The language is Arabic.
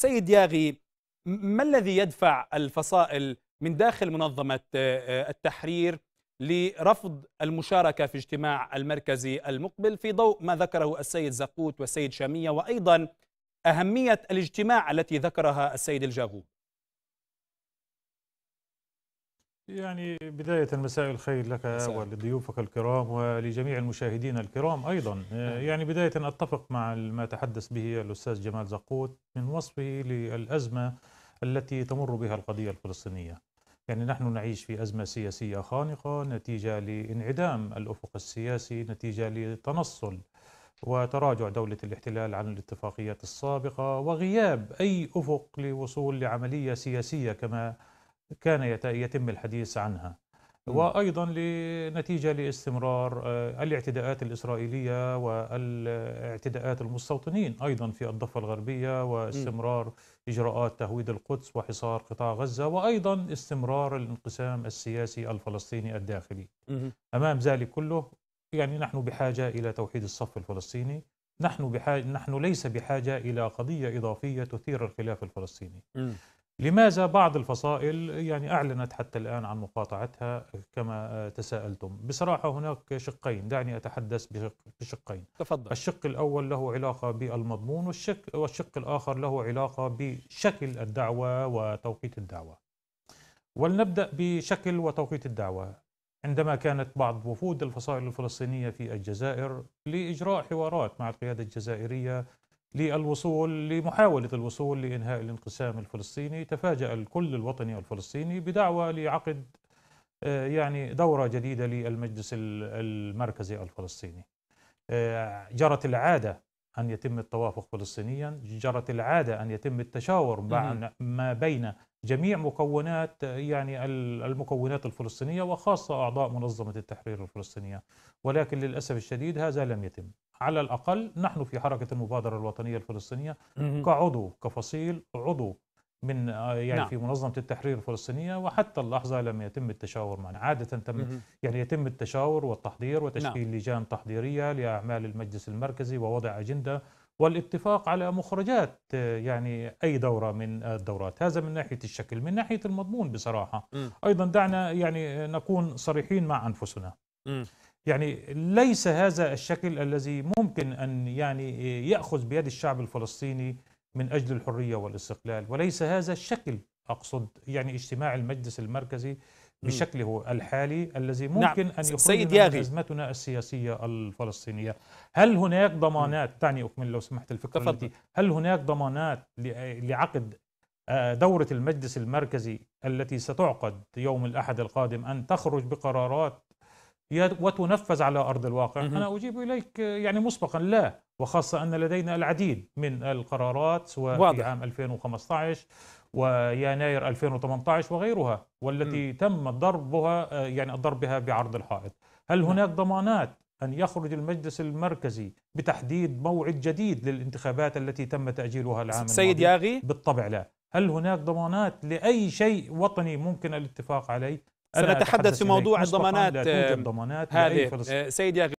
سيد ياغي ما الذي يدفع الفصائل من داخل منظمة آه، آه، التحرير لرفض المشاركة في اجتماع المركزي المقبل في ضوء ما ذكره السيد زقوت والسيد شامية وأيضا أهمية الاجتماع التي ذكرها السيد الجاغوب يعني بداية مساء الخير لك ولضيوفك الكرام ولجميع المشاهدين الكرام أيضا آه، يعني بداية أتفق مع ما تحدث به الأستاذ جمال زقوت من وصفه للأزمة التي تمر بها القضية الفلسطينية يعني نحن نعيش في أزمة سياسية خانقة نتيجة لانعدام الأفق السياسي نتيجة لتنصل وتراجع دولة الاحتلال عن الاتفاقيات السابقة وغياب أي أفق لوصول لعملية سياسية كما كان يتم الحديث عنها وأيضا نتيجة لاستمرار آه، الاعتداءات الإسرائيلية والاعتداءات المستوطنين أيضا في الضفة الغربية واستمرار إجراءات تهويد القدس وحصار قطاع غزة وأيضا استمرار الانقسام السياسي الفلسطيني الداخلي أمام ذلك كله يعني نحن بحاجة إلى توحيد الصف الفلسطيني نحن بحاجة نحن ليس بحاجة إلى قضية إضافية تثير الخلاف الفلسطيني لماذا بعض الفصائل يعني أعلنت حتى الآن عن مقاطعتها كما تساءلتم بصراحة هناك شقين دعني أتحدث بشقين تفضل الشق الأول له علاقة بالمضمون والشق, والشق الآخر له علاقة بشكل الدعوة وتوقيت الدعوة ولنبدأ بشكل وتوقيت الدعوة عندما كانت بعض وفود الفصائل الفلسطينية في الجزائر لإجراء حوارات مع القيادة الجزائرية للوصول لمحاولة الوصول لإنهاء الانقسام الفلسطيني تفاجأ الكل الوطني الفلسطيني بدعوة لعقد آه، يعني دورة جديدة للمجلس المركزي الفلسطيني آه، جرت العادة أن يتم التوافق فلسطينيا جرت العادة أن يتم التشاور ما بين جميع مكونات آه، يعني المكونات الفلسطينية وخاصة أعضاء منظمة التحرير الفلسطينية ولكن للأسف الشديد هذا لم يتم على الأقل نحن في حركة المبادرة الوطنية الفلسطينية كعضو كفصيل عضو من يعني نعم. في منظمه التحرير الفلسطينيه وحتى اللحظه لم يتم التشاور معنا عاده تم يعني يتم التشاور والتحضير وتشكيل نعم. لجان تحضيريه لاعمال المجلس المركزي ووضع اجنده والاتفاق على مخرجات يعني اي دوره من الدورات هذا من ناحيه الشكل من ناحيه المضمون بصراحه م. ايضا دعنا يعني نكون صريحين مع انفسنا م. يعني ليس هذا الشكل الذي ممكن ان يعني ياخذ بيد الشعب الفلسطيني من اجل الحريه والاستقلال وليس هذا الشكل اقصد يعني اجتماع المجلس المركزي بشكله الحالي الذي نعم. ممكن نعم. ان يخرج من ازمتنا السياسيه الفلسطينيه هل هناك ضمانات دعني اكمل لو سمحت الفكره تفضل. التي هل هناك ضمانات لعقد آه، دورة المجلس المركزي التي ستعقد يوم الأحد القادم أن تخرج بقرارات وتنفذ على أرض الواقع مم. أنا أجيب إليك يعني مسبقا لا وخاصة أن لدينا العديد من القرارات سواء واضح. في عام 2015 ويناير 2018 وغيرها والتي م. تم ضربها يعني الضرب بها بعرض الحائط هل نعم. هناك ضمانات أن يخرج المجلس المركزي بتحديد موعد جديد للانتخابات التي تم تأجيلها العام الماضي سيد ياغي بالطبع لا هل هناك ضمانات لأي شيء وطني ممكن الاتفاق عليه سنتحدث في موضوع الضمانات الضمانات هذه آه، سيدي